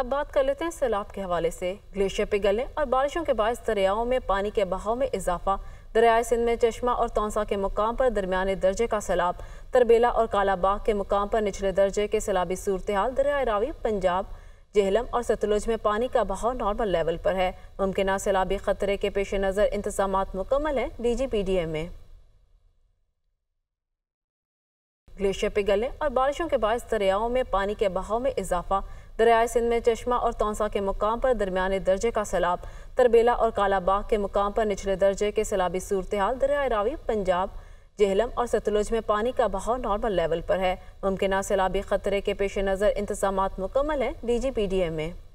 अब बात कर लेते हैं सैलाब के हवाले से ग्लेशियर पिघलने और बारिशों के बायस दरियाओं में पानी के बहाव में इजाफा दरियाए सिंध में चश्मा और तौसा के मुकाम पर दरमियाने दर्जे का सैलाब तरबेला और कालाबाग के मुकाम पर निचले दर्जे के सैलाबी सूरत हाल दरिया रावी पंजाब जेहलम और सतलुज में पानी का बहाव नॉर्मल लेवल पर है मुमकिन सैलाबी खतरे के पेश नज़र इंतजाम मुकम्मल हैं D G P D M में ग्लेशियर पिघलने और बारिशों के बायस दरियाओं में पानी के बहाव में इजाफा दरियाए सिंध में चश्मा और तोसा के मुकाम पर दरमिया दर्जे का सैलाब तरबेला और कालाबाग के मुकाम पर निचले दर्जे के सैलाबी सूरत हाल दरिया रावी पंजाब जेहलम और सतलुज में पानी का बहाव नॉर्मल लेवल पर है मुमकिन सैलाबी खतरे के पेश नज़र इंतजाम मुकम्मल हैं D G P D M में